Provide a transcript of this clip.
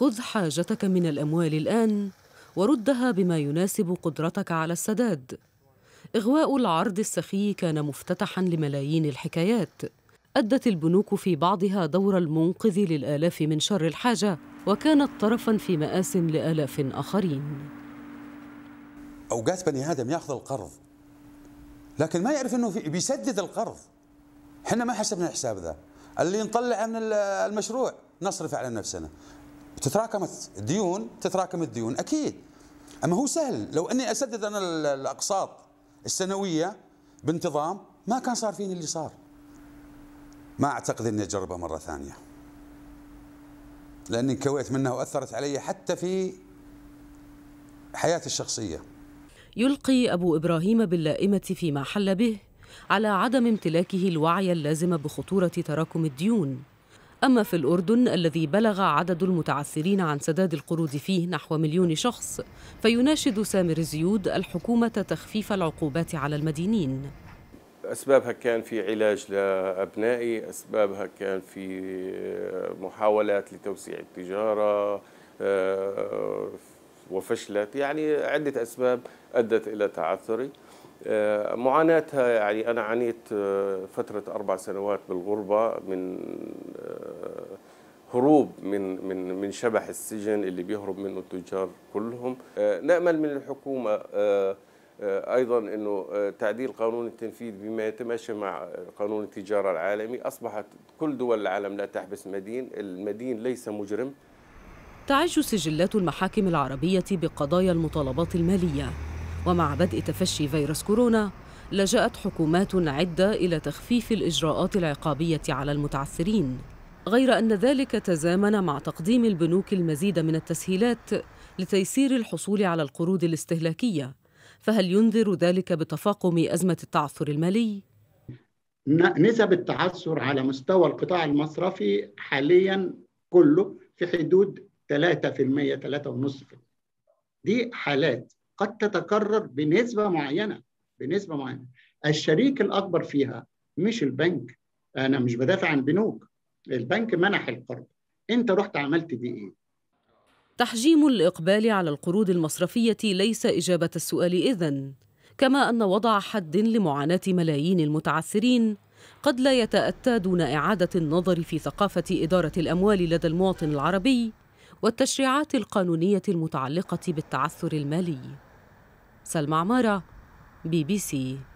خذ حاجتك من الأموال الآن وردها بما يناسب قدرتك على السداد إغواء العرض السخي كان مفتتحاً لملايين الحكايات أدت البنوك في بعضها دور المنقذ للآلاف من شر الحاجة وكانت طرفاً في مآس لآلاف آخرين أوقات بني آدم يأخذ القرض لكن ما يعرف أنه بيسدد القرض احنا ما حسبنا الحساب ذا اللي نطلع من المشروع نصرف على نفسنا تتراكمت ديون تتراكم الديون اكيد اما هو سهل لو اني اسدد انا الاقساط السنويه بانتظام ما كان صار فيني اللي صار ما اعتقد اني اجربه مره ثانيه لاني كويت منها واثرت علي حتى في حياتي الشخصيه يلقي ابو ابراهيم باللائمه فيما حل به على عدم امتلاكه الوعي اللازم بخطوره تراكم الديون أما في الأردن الذي بلغ عدد المتعثرين عن سداد القروض فيه نحو مليون شخص فيناشد سامر زيود الحكومة تخفيف العقوبات على المدينين أسبابها كان في علاج لأبنائي أسبابها كان في محاولات لتوسيع التجارة آه، وفشلت يعني عدة أسباب أدت إلى تعثري آه، معاناتها يعني أنا عانيت آه، فترة أربع سنوات بالغربة من هروب من من من شبح السجن اللي بيهرب منه التجار كلهم آه، نامل من الحكومه آه، آه، ايضا انه تعديل قانون التنفيذ بما يتماشى مع قانون التجاره العالمي اصبحت كل دول العالم لا تحبس مدين المدين ليس مجرم تعج سجلات المحاكم العربيه بقضايا المطالبات الماليه ومع بدء تفشي فيروس كورونا لجأت حكومات عدة إلى تخفيف الإجراءات العقابية على المتعثرين غير أن ذلك تزامن مع تقديم البنوك المزيد من التسهيلات لتيسير الحصول على القروض الاستهلاكية فهل ينذر ذلك بتفاقم أزمة التعثر المالي؟ نسب التعثر على مستوى القطاع المصرفي حاليا كله في حدود 3% 3.5% دي حالات قد تتكرر بنسبة معينة بنسبة معينة الشريك الأكبر فيها مش البنك أنا مش بدافع عن بنوك البنك منح القرض انت رحت عملت بيه ايه تحجيم الاقبال على القروض المصرفيه ليس اجابه السؤال اذن كما ان وضع حد لمعاناه ملايين المتعثرين قد لا يتاتى دون اعاده النظر في ثقافه اداره الاموال لدى المواطن العربي والتشريعات القانونيه المتعلقه بالتعثر المالي سلمى عماره بي بي سي